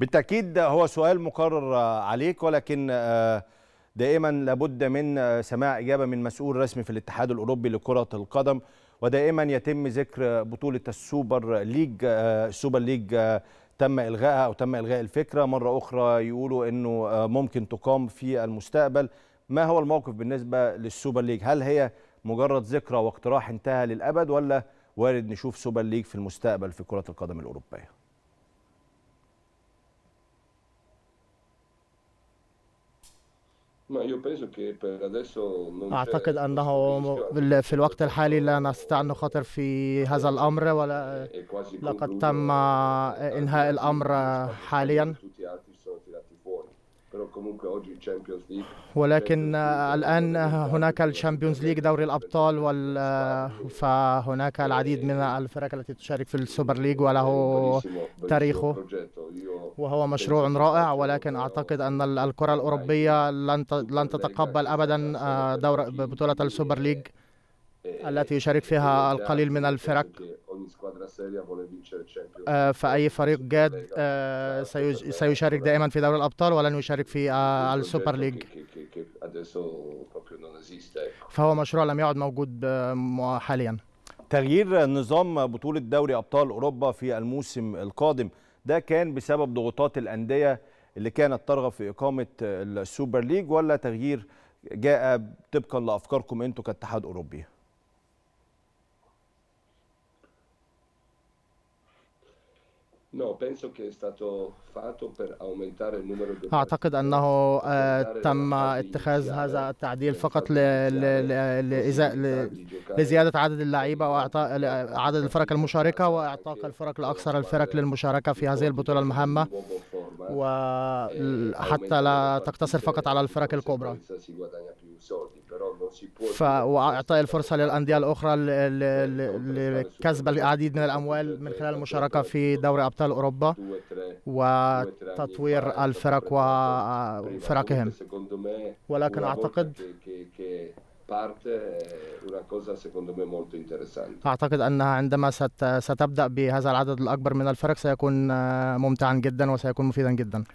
بالتاكيد هو سؤال مقرر عليك ولكن آه، دائما لابد من آه، سماع اجابه من مسؤول رسمي في الاتحاد الاوروبي لكره القدم ودائما يتم ذكر بطوله السوبر ليج آه، السوبر ليج تم الغائها او تم الغاء الفكره مره اخرى يقولوا انه ممكن تقام في المستقبل ما هو الموقف بالنسبه للسوبر ليج هل هي مجرد ذكرى واقتراح انتهى للابد ولا وارد نشوف سوبر ليج في المستقبل في كره القدم الاوروبيه ما أعتقد أنه في الوقت الحالي لا نستطيع أن نخاطر في هذا الأمر ولا لقد تم إنهاء الأمر حاليا ولكن آه، الآن آه، هناك الشامبيونز ليج دوري الأبطال وال... آه، فهناك العديد من الفرق التي تشارك في السوبر ليج وله تاريخه أيوه. وهو مشروع رائع ولكن أعتقد أن الكرة الأوروبية لن لن تتقبل أبدا دور بطولة السوبر ليج إيه، التي يشارك إيه، فيها إيه، القليل من الفرق ogni squadra seria vuole vincere Champions فأي فريق جاد سيشارك دائما في دوري الأبطال ولن يشارك في السوبر ليج فهو مشروع لم يعد موجود حاليا تغيير نظام بطولة دوري أبطال أوروبا في الموسم القادم ده كان بسبب ضغوطات الأندية اللي كانت ترغب في إقامة السوبر ليج ولا تغيير جاء طبقا لأفكاركم أنتم كاتحاد أوروبي؟ أعتقد أنه آه، تم اتخاذ هذا التعديل فقط لزيادة عدد اللعيبة وإعطاء عدد الفرق المشاركة وإعطاء الفرق الأكثر الفرق للمشاركة في هذه البطولة المهمة وحتى e لا تقتصر فقط e على الفرق الكبرى واعطاء الفرصه للانديه الاخرى لكسب العديد من الاموال من خلال المشاركه في دوري ابطال اوروبا وتطوير الفرق وفرقهم ولكن اعتقد أعتقد أنها عندما ستبدأ بهذا العدد الأكبر من الفرق سيكون ممتعا جدا وسيكون مفيدا جدا